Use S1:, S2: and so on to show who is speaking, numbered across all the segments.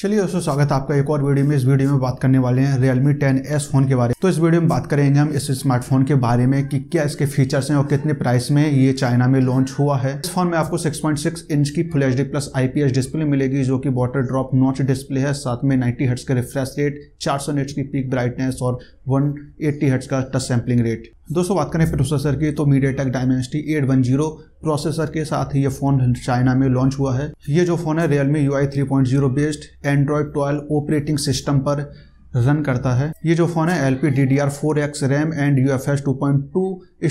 S1: चलिए दोस्तों स्वागत है आपका एक और वीडियो में इस वीडियो में बात करने वाले हैं Realme 10s फोन के बारे में तो इस वीडियो में बात करेंगे हम इस स्मार्टफोन के बारे में कि क्या इसके फीचर्स हैं और कितने प्राइस में ये चाइना में लॉन्च हुआ है इस फोन में आपको 6.6 इंच की full H plus IPS display मिलेगी जो की वॉटर ड्रॉप नॉच डिस्प्ले है साथ में नाइन्टी हर्ट्स का रिफ्रेश रेट चार की पीक ब्राइटनेस और वन एट्टी हर्ट्स का टच सैम्पलिंग रेट दोस्तों बात करें प्रोसेसर की तो MediaTek Dimensity eight one zero processor के साथ ही ये फ़ोन चाइना में लॉन्च हुआ है ये जो फ़ोन है Realme U I three point zero based Android twelve operating system पर रन करता है ये जो फ़ोन है L P D D R four X RAM and U F S two point two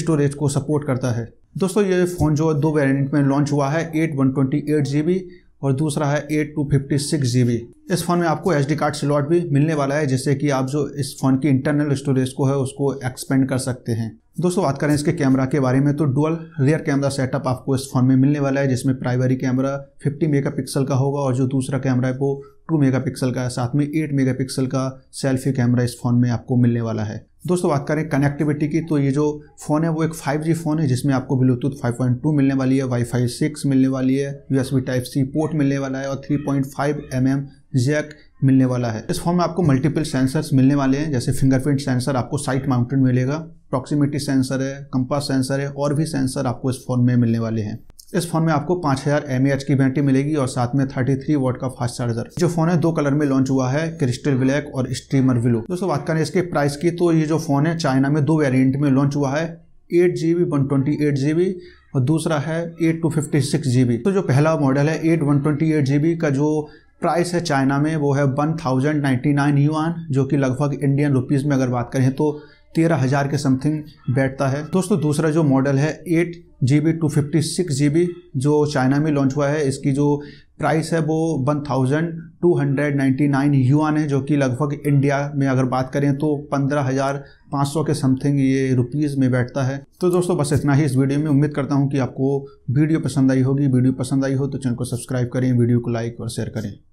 S1: storage को सपोर्ट करता है दोस्तों ये फ़ोन जो है दो वेरियंट में लॉन्च हुआ है eight one twenty eight G B और दूसरा है eight two fifty six G B इस फ़ोन में आपको एच डी कार्ड स्लॉट भी मिलने वाला है जिससे कि आप जो इस फ़ोन की इंटरनल स्टोरेज को है उसको एक्सपेंड कर सकते हैं दोस्तों बात करें इसके कैमरा के बारे में तो डुअल रियर कैमरा सेटअप आपको इस फ़ोन में मिलने वाला है जिसमें प्राइमरी कैमरा 50 मेगापिक्सल का होगा और जो दूसरा कैमरा है वो 2 मेगापिक्सल का है साथ में 8 मेगापिक्सल का सेल्फी कैमरा इस फ़ोन में आपको मिलने वाला है दोस्तों बात करें कनेक्टिविटी की तो ये जो फ़ोन है वो एक 5G फ़ोन है जिसमें आपको ब्लूटूथ 5.2 मिलने वाली है वाईफाई 6 मिलने वाली है यूएसबी टाइप सी पोर्ट मिलने वाला है और 3.5 पॉइंट mm जैक मिलने वाला है इस फोन में आपको मल्टीपल सेंसर्स मिलने वाले हैं जैसे फिंगरप्रिंट सेंसर आपको साइट माउंटेड मिलेगा प्रॉक्सिमिटी सेंसर है कंपास सेंसर है और भी सेंसर आपको इस फोन में मिलने वाले हैं इस फोन में आपको 5000 हज़ार की बैटरी मिलेगी और साथ में 33 वोट का फास्ट चार्जर जो फोन है दो कलर में लॉन्च हुआ है क्रिस्टल ब्लैक और स्ट्रीमर विलो दोस्तों बात करें इसके प्राइस की तो ये जो फोन है चाइना में दो वेरियंट में लॉन्च हुआ है eight G B one twenty eight G B और दूसरा है eight two fifty six G B तो जो पहला मॉडल है eight one twenty eight G B का जो प्राइस है चाइना में वो है one thousand ninety nine yuan जो कि लगभग इंडियन रुपीज़ में अगर बात करें तो तेरह हज़ार के समथिंग बैठता है दोस्तों दूसरा जो मॉडल है eight G B two fifty six G B जो चाइना में लॉन्च हुआ है इसकी जो प्राइस है वो one thousand two hundred ninety nine yuan है जो कि लगभग इंडिया में अगर बात करें तो पंद्रह हज़ार पाँच सौ के समथिंग ये रुपीज़ में बैठता है तो दोस्तों बस इतना ही इस वीडियो में उम्मीद करता हूँ कि आपको वीडियो पसंद आई होगी वीडियो पसंद आई हो तो चैनल को सब्सक्राइब करें वीडियो को लाइक और शेयर करें